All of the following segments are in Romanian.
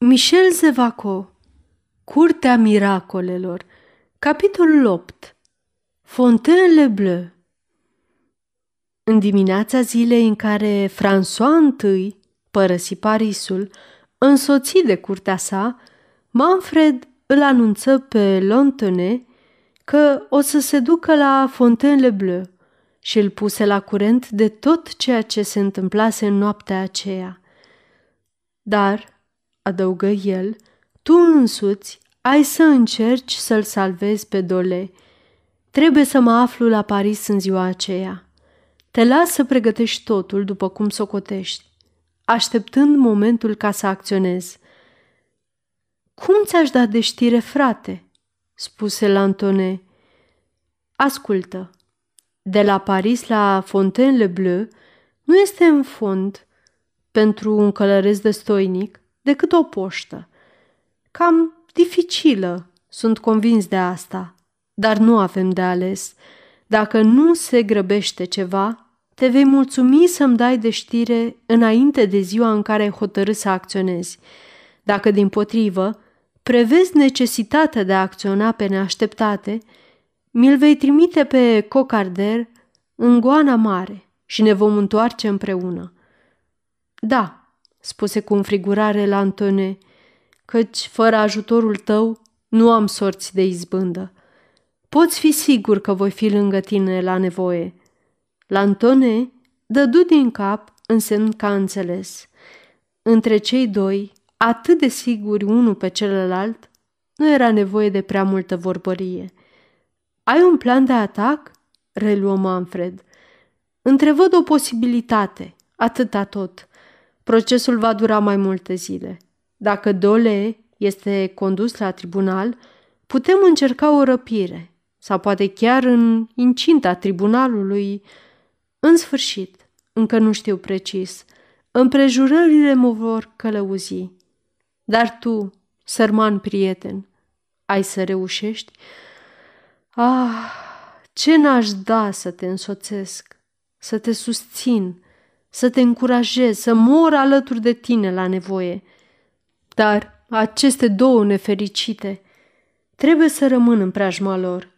Michel Zevaco Curtea miracolelor Capitolul 8 Fontainele Bleu În dimineața zilei în care François I părăsi Parisul, însoțit de curtea sa, Manfred îl anunță pe Lontene că o să se ducă la Fontainele Bleu și îl puse la curent de tot ceea ce se întâmplase în noaptea aceea. Dar adăugă el, tu însuți ai să încerci să-l salvezi pe Dole. Trebuie să mă aflu la Paris în ziua aceea. Te las să pregătești totul după cum socotești, așteptând momentul ca să acționezi. Cum ți-aș da de știre, frate?" spuse Lantone. Ascultă, de la Paris la Fontainebleau nu este în fond, pentru un călăresc destoinic, decât o poștă. Cam dificilă, sunt convins de asta, dar nu avem de ales. Dacă nu se grăbește ceva, te vei mulțumi să-mi dai de știre înainte de ziua în care ai hotărât să acționezi. Dacă, din potrivă, prevezi necesitatea de a acționa pe neașteptate, mi-l vei trimite pe cocarder în goana mare și ne vom întoarce împreună. Da, spuse cu înfrigurare la Antone, căci fără ajutorul tău nu am sorți de izbândă. Poți fi sigur că voi fi lângă tine la nevoie. Lantone dădu din cap în semn că a înțeles. Între cei doi, atât de siguri unul pe celălalt, nu era nevoie de prea multă vorbărie. Ai un plan de atac?" reluă Manfred. Întrevăd o posibilitate, atâta tot. Procesul va dura mai multe zile. Dacă Dole este condus la tribunal, putem încerca o răpire sau poate chiar în incinta tribunalului. În sfârșit, încă nu știu precis, împrejurările mă vor călăuzi. Dar tu, sărman prieten, ai să reușești? Ah, ce n-aș da să te însoțesc, să te susțin, să te încurajez, să mor alături de tine la nevoie. Dar aceste două nefericite trebuie să rămân în preajma lor.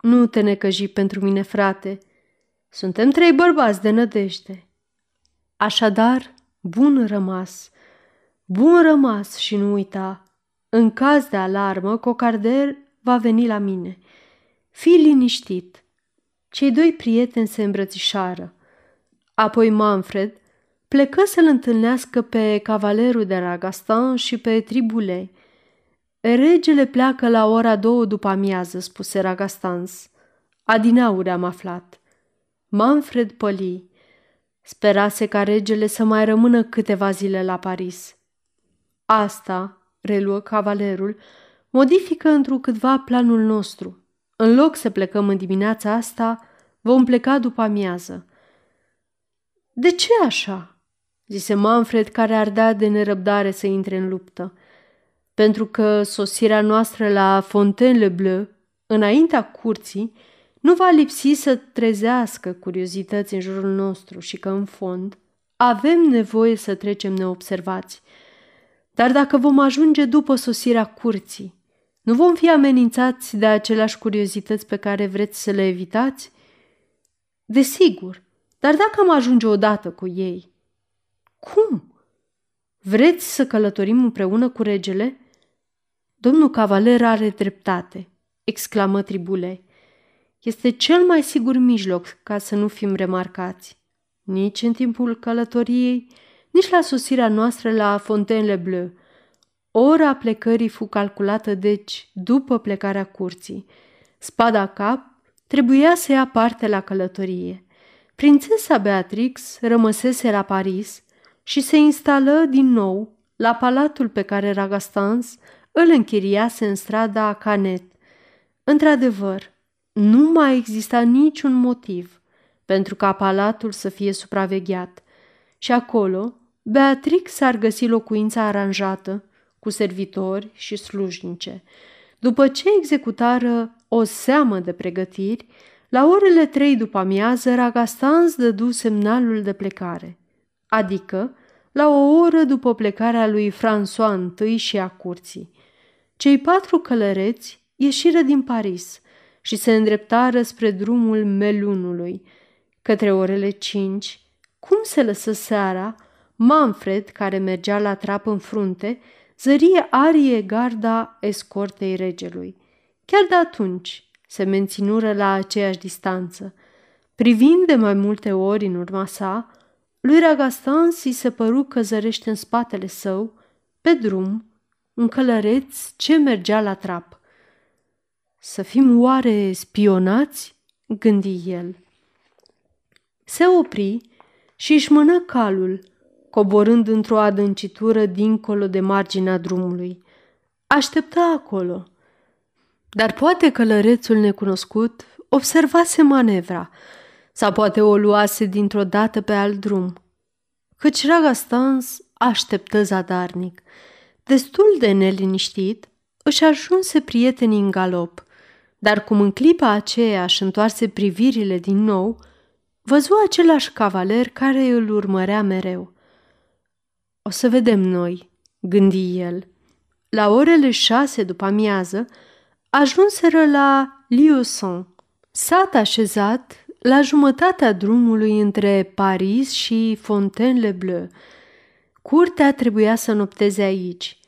Nu te necăji pentru mine, frate. Suntem trei bărbați de nădejde. Așadar, bun rămas, bun rămas și nu uita, în caz de alarmă, cocarder va veni la mine. Fii liniștit. Cei doi prieteni se îmbrățișară. Apoi Manfred plecă să-l întâlnească pe cavalerul de Ragastan și pe Tribulei. Regele pleacă la ora două după amiază, spuse Ragastans. Adinaure am aflat. Manfred păli. Sperase ca regele să mai rămână câteva zile la Paris. Asta, reluă cavalerul, modifică câtva planul nostru. În loc să plecăm în dimineața asta, vom pleca după amiază – de ce așa?" zise Manfred, care ardea de nerăbdare să intre în luptă. Pentru că sosirea noastră la Fontainebleau, înaintea curții, nu va lipsi să trezească curiozități în jurul nostru și că, în fond, avem nevoie să trecem neobservați. Dar dacă vom ajunge după sosirea curții, nu vom fi amenințați de aceleași curiozități pe care vreți să le evitați? Desigur, dar dacă am ajunge odată cu ei? Cum? Vreți să călătorim împreună cu regele? Domnul cavaler are dreptate, exclamă tribulei. Este cel mai sigur mijloc ca să nu fim remarcați. Nici în timpul călătoriei, nici la sosirea noastră la Fontainebleau. Ora plecării fu calculată, deci, după plecarea curții. Spada cap trebuia să ia parte la călătorie. Prințesa Beatrix rămăsese la Paris și se instală din nou la palatul pe care Ragastans îl închiriase în strada Canet. Într-adevăr, nu mai exista niciun motiv pentru ca palatul să fie supravegheat. Și acolo, Beatrix ar găsi locuința aranjată, cu servitori și slujnice. După ce executară o seamă de pregătiri, la orele trei după amiază, Ragastans dădu semnalul de plecare, adică la o oră după plecarea lui François I și a curții. Cei patru călăreți ieșiră din Paris și se îndreptară spre drumul Melunului. Către orele cinci, cum se lăsă seara, Manfred, care mergea la trap în frunte, zărie arie garda escortei regelui. Chiar de atunci, se menținură la aceeași distanță. Privind de mai multe ori în urma sa, lui Ragastan si se păru că zărește în spatele său, pe drum, un călăreț ce mergea la trap. Să fim oare spionați? gândi el. Se opri și își mână calul, coborând într-o adâncitură dincolo de marginea drumului. Aștepta acolo – dar poate călărețul necunoscut observase manevra sau poate o luase dintr-o dată pe alt drum. Căci raga Stans așteptă zadarnic. Destul de neliniștit, își ajunse prietenii în galop, dar cum în clipa aceea își întoarse privirile din nou, văzu același cavaler care îl urmărea mereu. O să vedem noi, gândi el. La orele șase după amiază, ajunseră la Liuson. Sat așezat la jumătatea drumului între Paris și Fontainebleau. Curtea trebuia să nopteze aici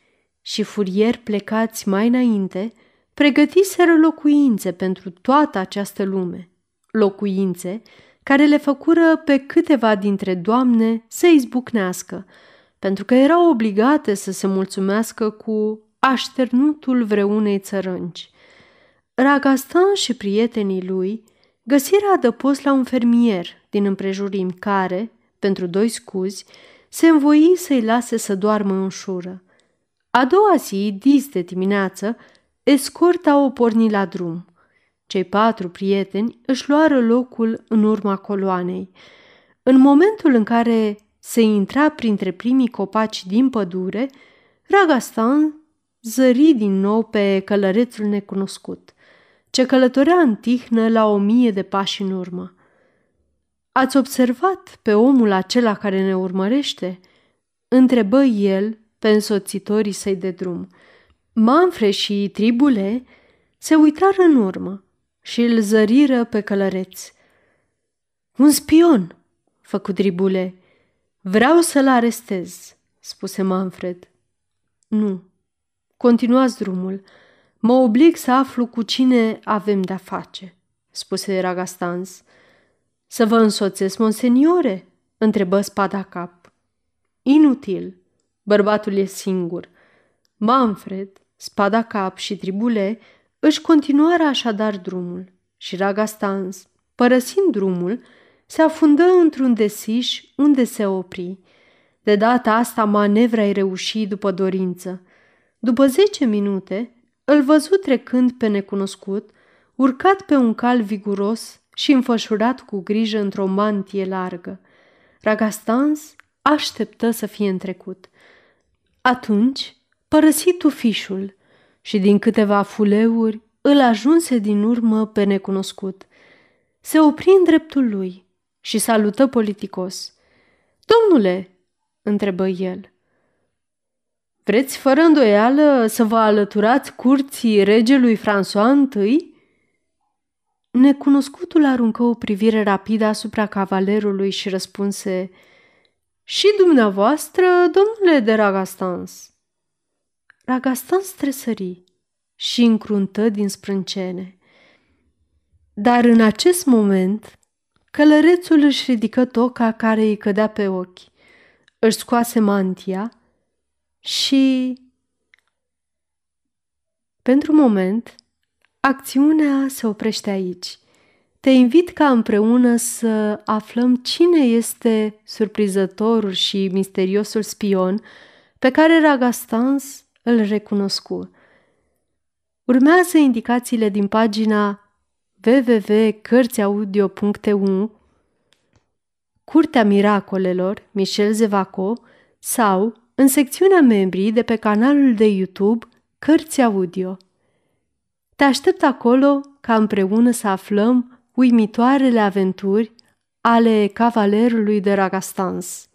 și furieri plecați mai înainte pregătiseră locuințe pentru toată această lume. Locuințe care le făcură pe câteva dintre doamne să izbucnească, pentru că erau obligate să se mulțumească cu așternutul vreunei țărânci. Ragastan și prietenii lui găsirea adăpost la un fermier din împrejurim care, pentru doi scuzi, se învoi să-i lase să doarmă în șură. A doua zi, dis de dimineață, escorta o porni la drum. Cei patru prieteni își luară locul în urma coloanei. În momentul în care se intra printre primii copaci din pădure, Ragastan zări din nou pe călărețul necunoscut, ce călătorea în tihnă la o mie de pași în urmă. Ați observat pe omul acela care ne urmărește?" întrebă el pe însoțitorii săi de drum. Manfre și tribule se uitară în urmă și îl zăriră pe călăreț. Un spion!" făcu tribule. Vreau să-l arestez," spuse Manfred. Nu," Continuați drumul. Mă oblig să aflu cu cine avem de-a face, spuse Ragastans. Să vă însoțesc, monseniore? întrebă spada cap. Inutil. Bărbatul e singur. Manfred, spada cap și tribule își continuară așadar drumul și Ragastans, părăsind drumul, se afundă într-un desiș unde se opri. De data asta manevra i reuși după dorință. După zece minute, îl văzu trecând pe necunoscut, urcat pe un cal viguros și înfășurat cu grijă într-o mantie largă. Ragastans așteptă să fie întrecut. Atunci părăsi tufișul și din câteva fuleuri îl ajunse din urmă pe necunoscut. Se opri în dreptul lui și salută politicos. Domnule, întrebă el, Vreți, fără îndoială să vă alăturați curții regelui François I? Necunoscutul aruncă o privire rapidă asupra cavalerului și răspunse Și dumneavoastră, domnule de Ragastans. Ragastans tresări și încruntă din sprâncene. Dar în acest moment, călărețul își ridică toca care îi cădea pe ochi, își scoase mantia – și pentru moment, acțiunea se oprește aici. Te invit ca împreună să aflăm cine este surprizătorul și misteriosul spion pe care Ragastans îl recunoscu. Urmează indicațiile din pagina www.cărțiaudio.eu Curtea Miracolelor, Michel Zevaco sau în secțiunea membrii de pe canalul de YouTube Cărți Audio. Te aștept acolo ca împreună să aflăm uimitoarele aventuri ale cavalerului de Ragastans.